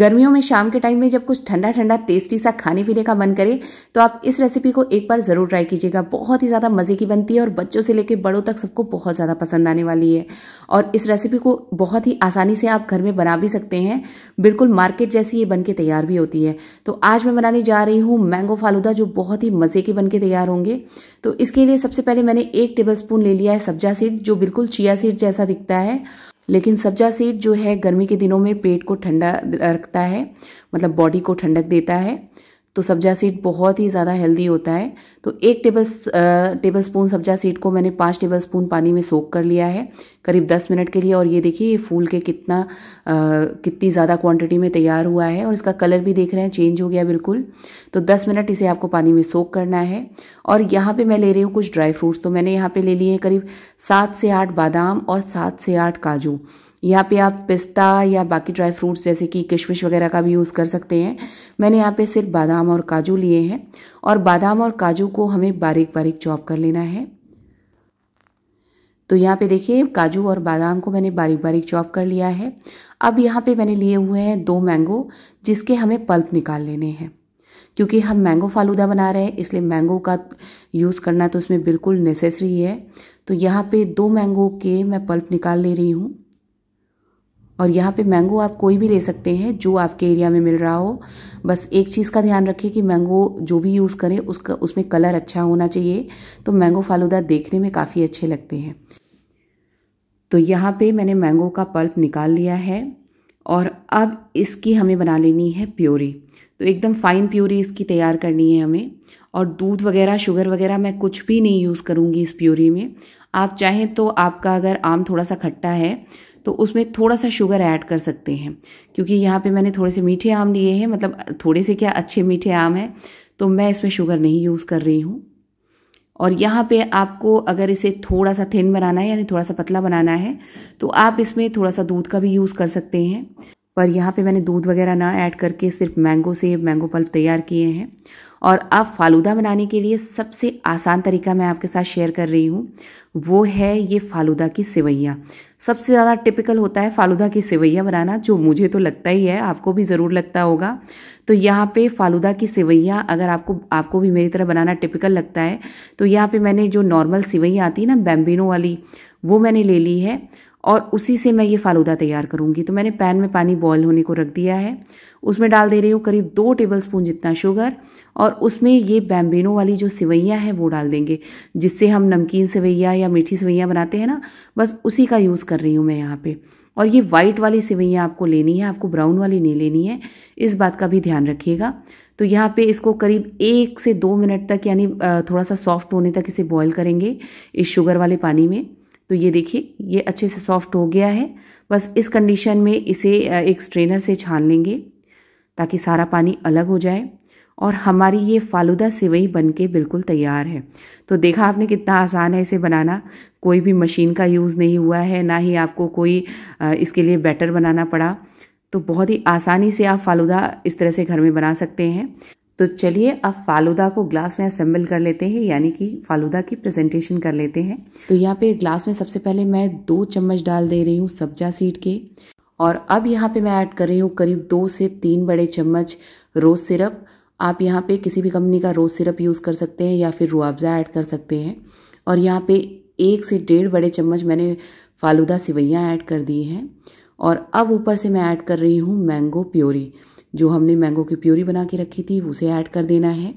गर्मियों में शाम के टाइम में जब कुछ ठंडा ठंडा टेस्टी सा खाने पीने का मन करे तो आप इस रेसिपी को एक बार ज़रूर ट्राई कीजिएगा बहुत ही ज़्यादा मज़े की बनती है और बच्चों से लेकर बड़ों तक सबको बहुत ज़्यादा पसंद आने वाली है और इस रेसिपी को बहुत ही आसानी से आप घर में बना भी सकते हैं बिल्कुल मार्केट जैसी ये बन के तैयार भी होती है तो आज मैं बनाने जा रही हूँ मैंगो फालूदा जो बहुत ही मज़े के बन के तैयार होंगे तो इसके लिए सबसे पहले मैंने एक टेबल ले लिया है सब्जा सीड जो बिल्कुल चिया सीड जैसा दिखता है लेकिन सब्जा सीड जो है गर्मी के दिनों में पेट को ठंडा रखता है मतलब बॉडी को ठंडक देता है तो सब्जा सीड बहुत ही ज़्यादा हेल्दी होता है तो एक टेबल टेबल स्पून सब्जा सीड को मैंने पाँच टेबल स्पून पानी में सोख कर लिया है करीब दस मिनट के लिए और ये देखिए ये फूल के कितना आ, कितनी ज़्यादा क्वांटिटी में तैयार हुआ है और इसका कलर भी देख रहे हैं चेंज हो गया बिल्कुल तो दस मिनट इसे आपको पानी में सोख करना है और यहाँ पर मैं ले रही हूँ कुछ ड्राई फ्रूट्स तो मैंने यहाँ पर ले लिए करीब सात से आठ बादाम और सात से आठ काजू यहाँ पे आप पिस्ता या बाकी ड्राई फ्रूट्स जैसे कि किशमिश वगैरह का भी यूज़ कर सकते हैं मैंने यहाँ पे सिर्फ बादाम और काजू लिए हैं और बादाम और काजू को हमें बारीक बारीक चॉप कर लेना है तो यहाँ पे देखिए काजू और बादाम को मैंने बारीक बारीक चॉप कर लिया है अब यहाँ पे मैंने लिए हुए हैं दो मैंगो जिसके हमें पल्प निकाल लेने हैं क्योंकि हम मैंगो फालूदा बना रहे हैं इसलिए मैंगो का यूज़ करना तो उसमें बिल्कुल नेसेसरी है तो यहाँ पे दो मैंगो के मैं पल्प निकाल ले रही हूँ और यहाँ पे मैंगो आप कोई भी ले सकते हैं जो आपके एरिया में मिल रहा हो बस एक चीज़ का ध्यान रखें कि मैंगो जो भी यूज़ करें उसका उसमें कलर अच्छा होना चाहिए तो मैंगो फालूदा देखने में काफ़ी अच्छे लगते हैं तो यहाँ पे मैंने मैंगो का पल्प निकाल लिया है और अब इसकी हमें बना लेनी है प्योरी तो एकदम फाइन प्योरी इसकी तैयार करनी है हमें और दूध वगैरह शुगर वगैरह मैं कुछ भी नहीं यूज़ करूँगी इस प्योरी में आप चाहें तो आपका अगर आम थोड़ा सा खट्टा है तो उसमें थोड़ा सा शुगर ऐड कर सकते हैं क्योंकि यहाँ पे मैंने थोड़े से मीठे आम लिए हैं मतलब थोड़े से क्या अच्छे मीठे आम हैं तो मैं इसमें शुगर नहीं यूज़ कर रही हूँ और यहाँ पे आपको अगर इसे थोड़ा सा थिन बनाना है यानी थोड़ा सा पतला बनाना है तो आप इसमें थोड़ा सा दूध का भी यूज़ कर सकते हैं पर यहाँ पे मैंने दूध वगैरह ना ऐड करके सिर्फ मैंगो से मैंगो पल्प तैयार किए हैं और अब फालूदा बनाने के लिए सबसे आसान तरीका मैं आपके साथ शेयर कर रही हूँ वो है ये फालूदा की सेवैयाँ सबसे ज़्यादा टिपिकल होता है फालूदा की सेवैयाँ बनाना जो मुझे तो लगता ही है आपको भी ज़रूर लगता होगा तो यहाँ पे फालूदा की सेवैयाँ अगर आपको आपको भी मेरी तरह बनाना टिपिकल लगता है तो यहाँ पे मैंने जो नॉर्मल सेवैयाँ आती है ना बैम्बिनो वाली वो मैंने ले ली है और उसी से मैं ये फालूदा तैयार करूँगी तो मैंने पैन में पानी बॉयल होने को रख दिया है उसमें डाल दे रही हूँ करीब दो टेबल स्पून जितना शुगर और उसमें ये बैम्बेनो वाली जो सिवैयाँ हैं वो डाल देंगे जिससे हम नमकीन सिवैया या मीठी सिवैयाँ बनाते हैं ना बस उसी का यूज़ कर रही हूँ मैं यहाँ पर और ये वाइट वाली सिवैयाँ आपको लेनी है आपको ब्राउन वाली नहीं लेनी है इस बात का भी ध्यान रखिएगा तो यहाँ पे इसको करीब एक से दो मिनट तक यानी थोड़ा सा सॉफ्ट होने तक इसे बॉईल करेंगे इस शुगर वाले पानी में तो ये देखिए ये अच्छे से सॉफ्ट हो गया है बस इस कंडीशन में इसे एक स्ट्रेनर से छान लेंगे ताकि सारा पानी अलग हो जाए और हमारी ये फालूदा सिवई बन के बिल्कुल तैयार है तो देखा आपने कितना आसान है इसे बनाना कोई भी मशीन का यूज़ नहीं हुआ है ना ही आपको कोई इसके लिए बैटर बनाना पड़ा तो बहुत ही आसानी से आप फालूदा इस तरह से घर में बना सकते हैं तो चलिए अब फालूदा को ग्लास में असेंबल कर लेते हैं यानी कि फालूदा की प्रेजेंटेशन कर लेते हैं तो यहाँ पे ग्लास में सबसे पहले मैं दो चम्मच डाल दे रही हूँ सब्जा सीड के और अब यहाँ पे मैं ऐड कर रही हूँ करीब दो से तीन बड़े चम्मच रोज़ सिरप आप यहाँ पे किसी भी कंपनी का रोज़ सिरप यूज़ कर सकते हैं या फिर रुआवज़ा ऐड कर सकते हैं और यहाँ पे एक से डेढ़ बड़े चम्मच मैंने फालूदा सिवैयाँ ऐड कर दी हैं और अब ऊपर से मैं ऐड कर रही हूँ मैंगो प्योरी जो हमने मैंगो की प्यूरी बना के रखी थी उसे ऐड कर देना है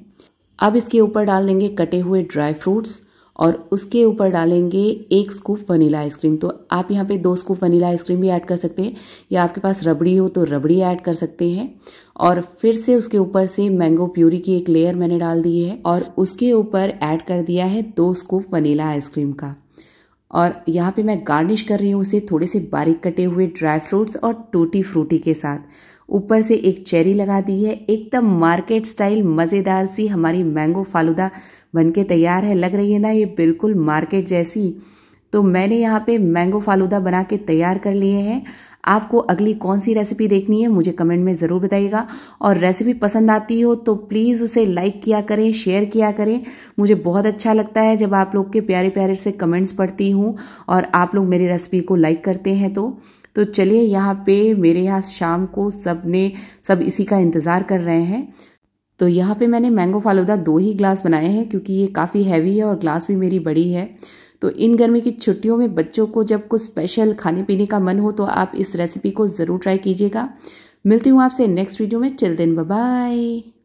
अब इसके ऊपर डाल देंगे कटे हुए ड्राई फ्रूट्स और उसके ऊपर डालेंगे एक स्कूप वनीला आइसक्रीम तो आप यहाँ पे दो स्कूप वनीला आइसक्रीम भी ऐड कर सकते हैं या आपके पास रबड़ी हो तो रबड़ी ऐड कर सकते हैं और फिर से उसके ऊपर से मैंगो प्यूरी की एक लेयर मैंने डाल दी है और उसके ऊपर ऐड कर दिया है दो स्कूप वनीला आइसक्रीम का और यहाँ पे मैं गार्निश कर रही हूँ उसे थोड़े से बारीक कटे हुए ड्राई फ्रूट्स और टूटी फ्रूटी के साथ ऊपर से एक चेरी लगा दी है एकदम मार्केट स्टाइल मज़ेदार सी हमारी मैंगो फालूदा बनके तैयार है लग रही है ना ये बिल्कुल मार्केट जैसी तो मैंने यहाँ पे मैंगो फालूदा बना के तैयार कर लिए हैं आपको अगली कौन सी रेसिपी देखनी है मुझे कमेंट में ज़रूर बताइएगा और रेसिपी पसंद आती हो तो प्लीज़ उसे लाइक किया करें शेयर किया करें मुझे बहुत अच्छा लगता है जब आप लोग के प्यारे प्यारे से कमेंट्स पढ़ती हूँ और आप लोग मेरी रेसिपी को लाइक करते हैं तो तो चलिए यहाँ पे मेरे यहाँ शाम को सब ने सब इसी का इंतज़ार कर रहे हैं तो यहाँ पे मैंने मैंगो फालूदा दो ही ग्लास बनाए हैं क्योंकि ये काफ़ी हैवी है और ग्लास भी मेरी बड़ी है तो इन गर्मी की छुट्टियों में बच्चों को जब कुछ स्पेशल खाने पीने का मन हो तो आप इस रेसिपी को ज़रूर ट्राई कीजिएगा मिलती हूँ आपसे नेक्स्ट वीडियो में चल दिन बाय